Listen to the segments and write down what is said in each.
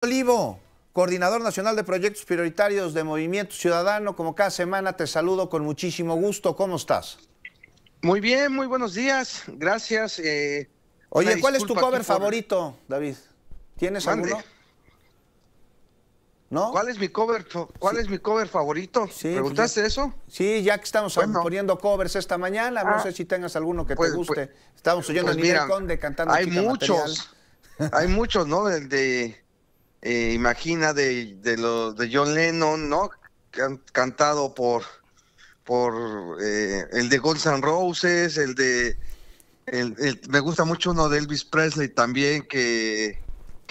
Olivo, coordinador nacional de proyectos prioritarios de Movimiento Ciudadano, como cada semana te saludo con muchísimo gusto. ¿Cómo estás? Muy bien, muy buenos días. Gracias. Eh, Oye, ¿cuál es tu cover favorito, David? ¿Tienes alguno? ¿No? ¿Cuál es mi cover? ¿Cuál es mi cover favorito? Pues ¿Preguntaste eso? Sí, ya que estamos poniendo covers esta mañana, no ah. sé si tengas alguno que te pues, guste. Pues, estamos oyendo a Miguel Conde cantando. Hay muchos. Hay muchos, ¿no? de eh, imagina de, de, de John Lennon, ¿no? han cantado por, por eh, el de Guns N' Roses, el de... me gusta mucho uno de Elvis Presley también, que,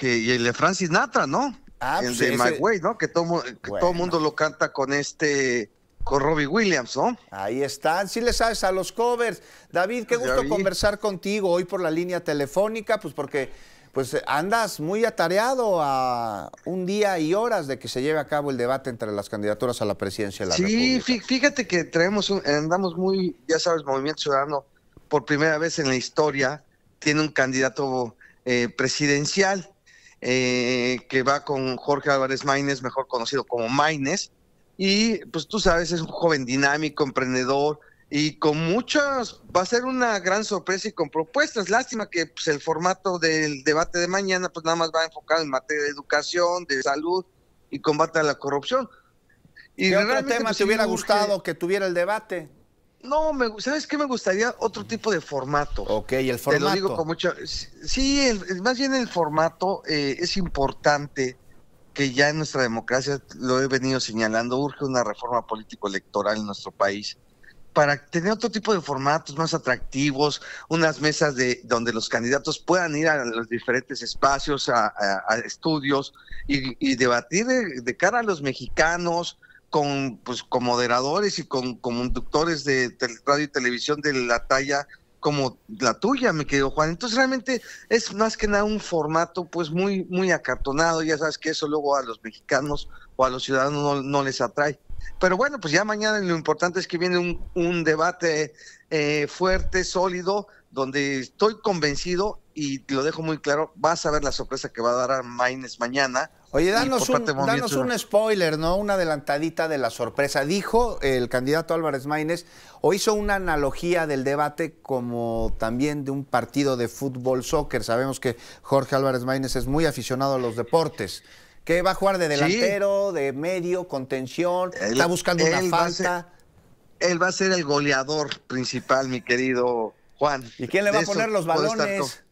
y el de Francis Natra, ¿no? Ah, pues el de My Way, ¿no? Que todo el mundo lo canta con este con Robbie Williams, ¿no? Ahí están, si le sabes a los covers. David, qué gusto conversar contigo hoy por la línea telefónica, pues porque pues eh, andas muy atareado a un día y horas de que se lleve a cabo el debate entre las candidaturas a la presidencia de la sí, República. Sí, fíjate que traemos andamos muy, ya sabes, Movimiento Ciudadano por primera vez en la historia tiene un candidato eh, presidencial eh, que va con Jorge Álvarez Maínez, mejor conocido como Maínez, y pues tú sabes, es un joven dinámico, emprendedor, y con muchas... va a ser una gran sorpresa y con propuestas. Lástima que pues, el formato del debate de mañana pues nada más va a enfocar en materia de educación, de salud y combate a la corrupción. Y ¿Qué otro tema pues, hubiera gustado que tuviera el debate? No, me, ¿sabes qué? Me gustaría otro tipo de formato. Ok, el formato. Te lo digo con mucho Sí, más bien el formato eh, es importante que ya en nuestra democracia lo he venido señalando, urge una reforma político-electoral en nuestro país para tener otro tipo de formatos más atractivos, unas mesas de donde los candidatos puedan ir a los diferentes espacios, a, estudios y, debatir de, cara a los mexicanos con pues con moderadores y con, conductores de radio y televisión de la talla como la tuya, mi querido Juan. Entonces realmente es más que nada un formato pues muy muy acartonado, ya sabes que eso luego a los mexicanos o a los ciudadanos no les atrae. Pero bueno, pues ya mañana lo importante es que viene un, debate eh, fuerte, sólido, donde estoy convencido y lo dejo muy claro, vas a ver la sorpresa que va a dar a Maines mañana. Oye, danos, un, un, spoiler, ¿no? Una adelantadita de la sorpresa. Dijo el candidato Álvarez Maínez, o hizo una analogía del debate como también de un partido de fútbol soccer. Sabemos que Jorge Álvarez Maínez es muy aficionado a los deportes que va a jugar de delantero, de medio, contención, está buscando una falta. él va a ser el goleador principal, mi querido Juan. ¿Y quién le va a poner los balones?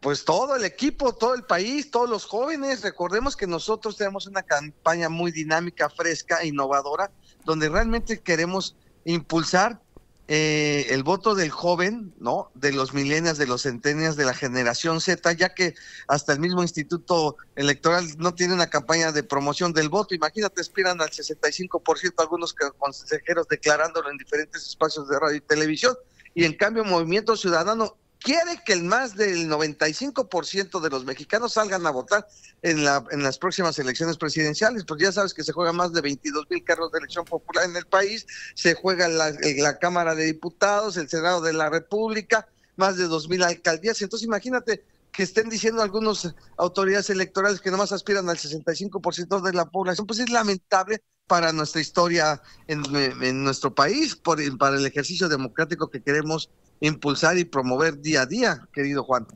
Pues todo el equipo, todo el país, todos los jóvenes. Recordemos que nosotros tenemos una campaña muy dinámica, fresca, e innovadora, donde realmente queremos impulsar eh, el voto del joven, ¿no? De los milenios, de los centenios, de la generación Z, ya que hasta el mismo instituto electoral no tiene una campaña de promoción del voto. Imagínate, aspiran al 65% algunos consejeros declarándolo en diferentes espacios de radio y televisión. Y en cambio, Movimiento Ciudadano quiere que el más del 95% de los mexicanos salgan a votar en, la, en las próximas elecciones presidenciales. Pues ya sabes que se juegan más de 22 mil carros de elección popular en el país, se juega la, Cámara de Diputados, el Senado de la República, más de 2 mil alcaldías. Entonces imagínate que estén diciendo algunos autoridades electorales que más aspiran al 65% de la población, pues es lamentable para nuestra historia en, nuestro país, por, para el ejercicio democrático que queremos impulsar y promover día a día, querido Juan.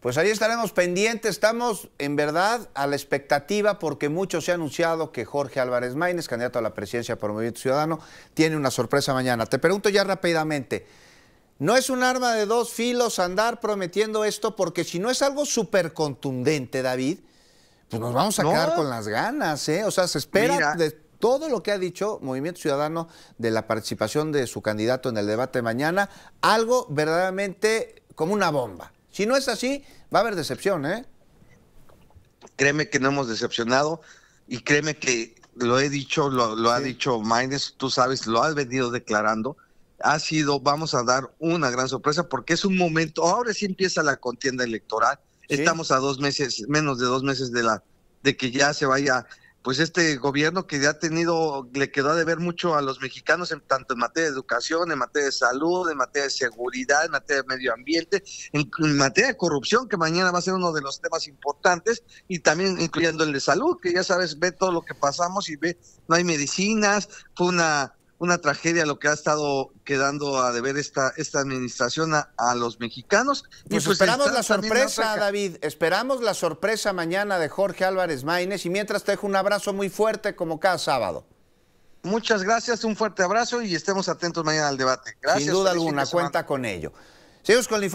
Pues ahí estaremos pendientes, estamos en verdad a la expectativa porque mucho se ha anunciado que Jorge Álvarez Maínez, candidato a la presidencia por Movimiento Ciudadano, tiene una sorpresa mañana. Te pregunto ya rápidamente, no es un arma de dos filos andar prometiendo esto porque si no es algo súper contundente, David, pues nos vamos a quedar con las ganas, ¿eh? O sea, se espera todo lo que ha dicho Movimiento Ciudadano de la participación de su candidato en el debate mañana, algo verdaderamente como una bomba. Si no es así, va a haber decepción, ¿eh? Créeme que no hemos decepcionado y créeme que lo he dicho, lo, ha dicho Maines, tú sabes, lo has venido declarando. Ha sido, vamos a dar una gran sorpresa porque es un momento, ahora sí empieza la contienda electoral. Estamos a dos meses, menos de dos meses de la de que ya se vaya pues este gobierno que ya ha tenido, le quedó a deber mucho a los mexicanos, en, tanto en materia de educación, en materia de salud, en materia de seguridad, en materia de medio ambiente, en, en materia de corrupción, que mañana va a ser uno de los temas importantes, y también incluyendo el de salud, que ya sabes, ve todo lo que pasamos y ve, no hay medicinas, fue una una tragedia lo que ha estado quedando a deber esta, esta administración a, los mexicanos. Pues, y pues esperamos la sorpresa, David. Esperamos la sorpresa mañana de Jorge Álvarez Maínez. Y mientras te dejo un abrazo muy fuerte como cada sábado. Muchas gracias, un fuerte abrazo y estemos atentos mañana al debate. Gracias. Sin duda alguna, cuenta con ello. Seguimos con la información.